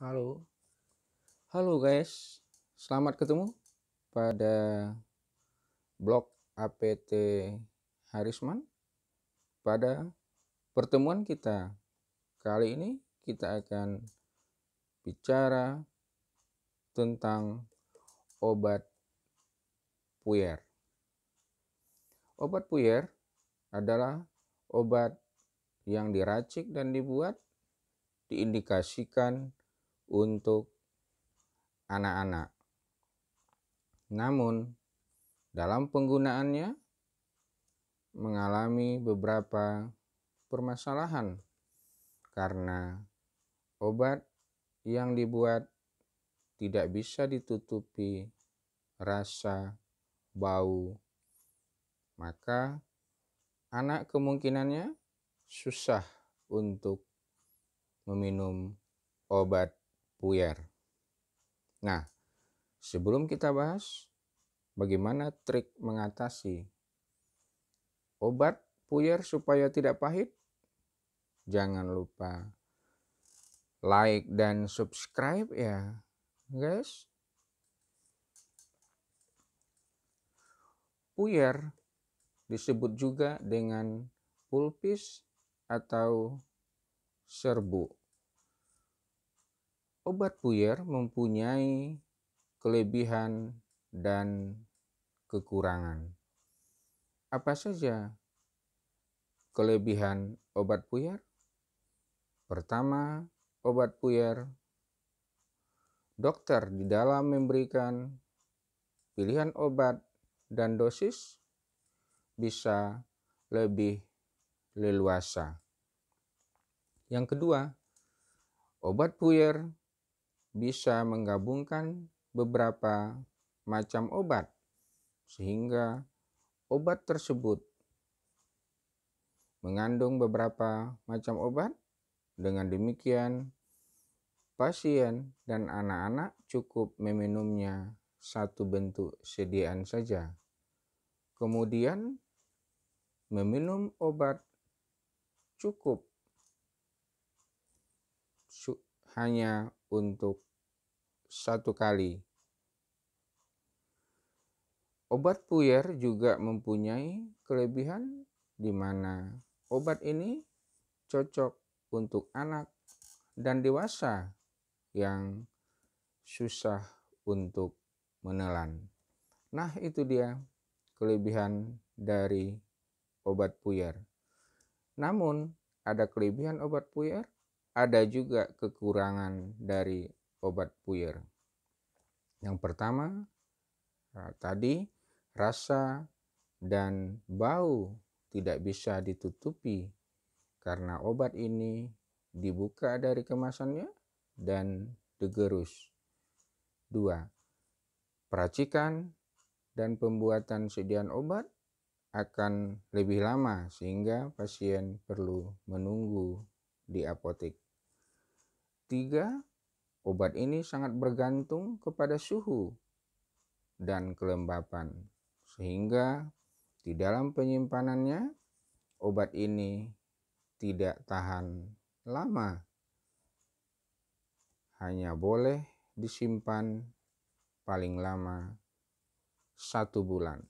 Halo. Halo guys. Selamat ketemu pada blog APT Harisman. Pada pertemuan kita kali ini kita akan bicara tentang obat puyer. Obat puyer adalah obat yang diracik dan dibuat diindikasikan untuk anak-anak. Namun, dalam penggunaannya mengalami beberapa permasalahan karena obat yang dibuat tidak bisa ditutupi rasa bau, maka anak kemungkinannya susah untuk meminum obat puyer. Nah, sebelum kita bahas bagaimana trik mengatasi obat puyer supaya tidak pahit, jangan lupa like dan subscribe ya, guys. Puyer disebut juga dengan pulpis atau serbu obat puyer mempunyai kelebihan dan kekurangan. Apa saja kelebihan obat puyer? Pertama, obat puyer. Dokter di dalam memberikan pilihan obat dan dosis bisa lebih leluasa. Yang kedua, obat puyer bisa menggabungkan beberapa macam obat, sehingga obat tersebut mengandung beberapa macam obat. Dengan demikian, pasien dan anak-anak cukup meminumnya satu bentuk sediaan saja. Kemudian, meminum obat cukup hanya untuk satu kali. Obat puyer juga mempunyai kelebihan di mana obat ini cocok untuk anak dan dewasa yang susah untuk menelan. Nah, itu dia kelebihan dari obat puyer. Namun, ada kelebihan obat puyer ada juga kekurangan dari obat puyer. Yang pertama eh, tadi rasa dan bau tidak bisa ditutupi karena obat ini dibuka dari kemasannya dan digerus. Dua, Peracikan dan pembuatan sediaan obat akan lebih lama sehingga pasien perlu menunggu di apotek. tiga Obat ini sangat bergantung kepada suhu dan kelembapan, sehingga di dalam penyimpanannya obat ini tidak tahan lama. Hanya boleh disimpan paling lama satu bulan.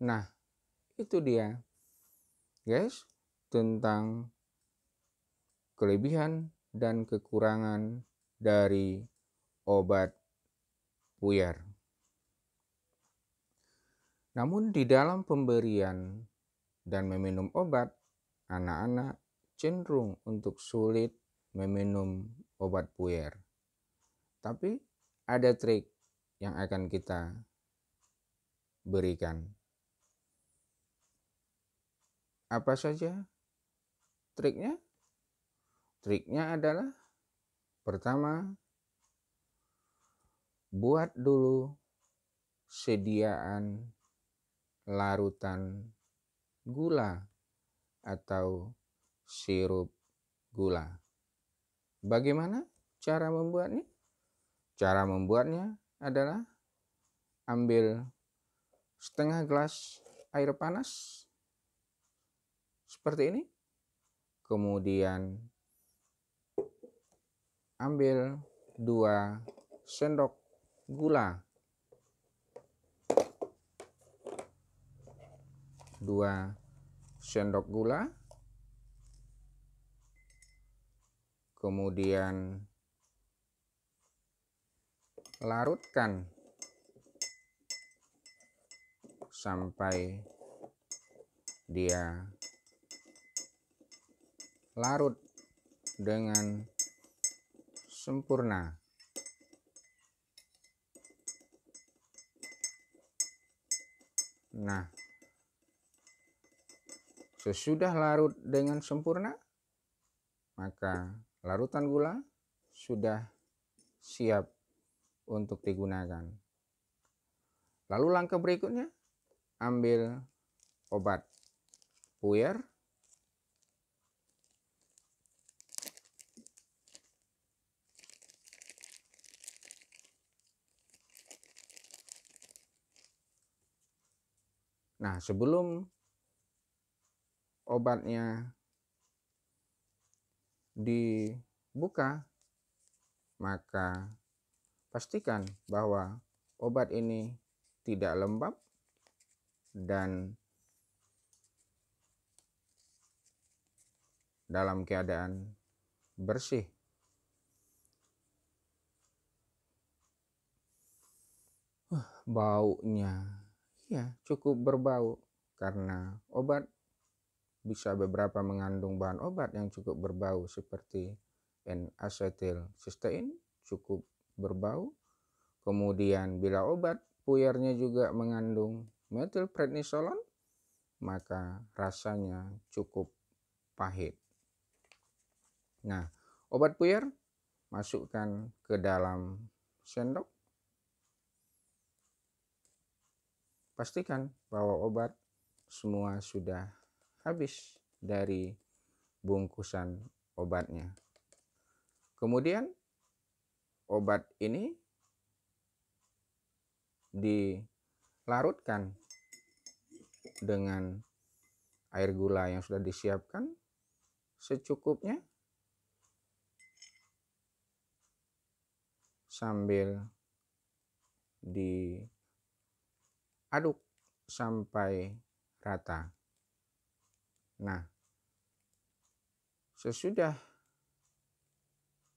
Nah, itu dia, guys, tentang kelebihan dan kekurangan dari obat puyer. Namun di dalam pemberian dan meminum obat, anak-anak cenderung untuk sulit meminum obat puyer. Tapi ada trik yang akan kita berikan. Apa saja triknya? Triknya adalah pertama buat dulu sediaan larutan gula atau sirup gula. Bagaimana cara membuatnya? Cara membuatnya adalah ambil setengah gelas air panas seperti ini. Kemudian ambil 2 sendok gula 2 sendok gula kemudian larutkan sampai dia larut dengan sempurna. Nah, sesudah larut dengan sempurna, maka larutan gula sudah siap untuk digunakan. Lalu langkah berikutnya, ambil obat puyer Nah, sebelum obatnya dibuka, maka pastikan bahwa obat ini tidak lembab dan dalam keadaan bersih. Uh, baunya ya cukup berbau karena obat bisa beberapa mengandung bahan obat yang cukup berbau seperti N-acetyl cysteine cukup berbau. Kemudian bila obat puyernya juga mengandung metilprednisolon maka rasanya cukup pahit. Nah, obat puyer masukkan ke dalam sendok pastikan bahwa obat semua sudah habis dari bungkusan obatnya. Kemudian obat ini dilarutkan dengan air gula yang sudah disiapkan secukupnya sambil di aduk sampai rata. Nah, sesudah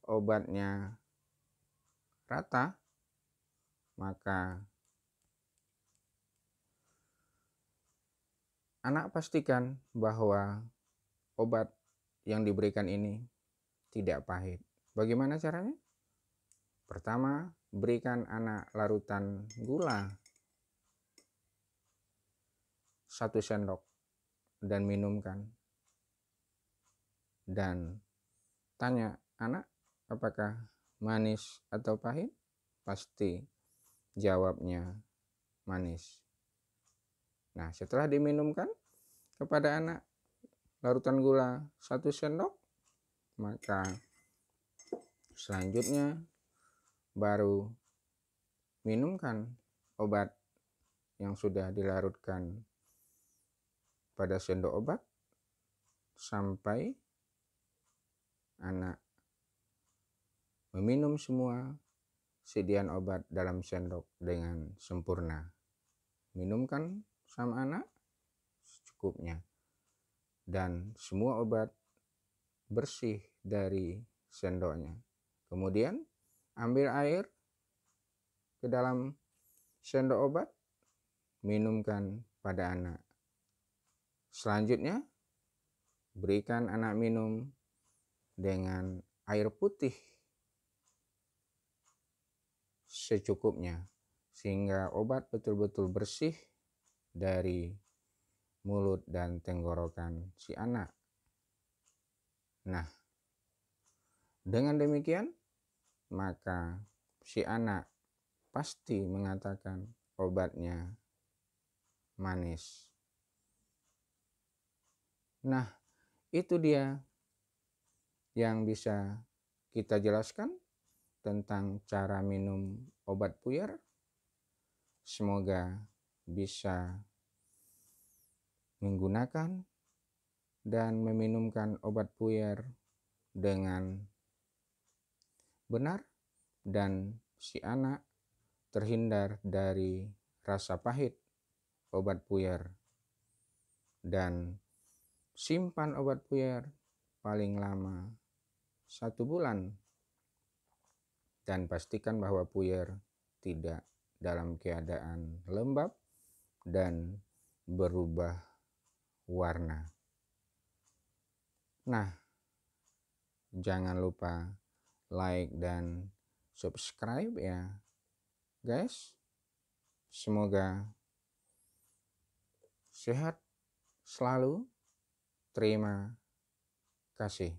obatnya rata, maka anak pastikan bahwa obat yang diberikan ini tidak pahit. Bagaimana caranya? Pertama, berikan anak larutan gula satu sendok dan minumkan. Dan tanya anak apakah manis atau pahit? Pasti jawabnya manis. Nah, setelah diminumkan kepada anak larutan gula satu sendok, maka selanjutnya baru minumkan obat yang sudah dilarutkan pada sendok obat sampai anak meminum semua sediaan obat dalam sendok dengan sempurna. Minumkan sama anak secukupnya. Dan semua obat bersih dari sendoknya. Kemudian ambil air ke dalam sendok obat, minumkan pada anak Selanjutnya, berikan anak minum dengan air putih secukupnya sehingga obat betul-betul bersih dari mulut dan tenggorokan si anak. Nah, dengan demikian maka si anak pasti mengatakan obatnya manis. Nah, itu dia yang bisa kita jelaskan tentang cara minum obat puyer Semoga bisa menggunakan dan meminumkan obat puyer dengan benar dan si anak terhindar dari rasa pahit obat puyer dan Simpan obat puyer paling lama satu bulan dan pastikan bahwa puyer tidak dalam keadaan lembab dan berubah warna. Nah, jangan lupa like dan subscribe ya, guys. Semoga sehat selalu Terima kasih.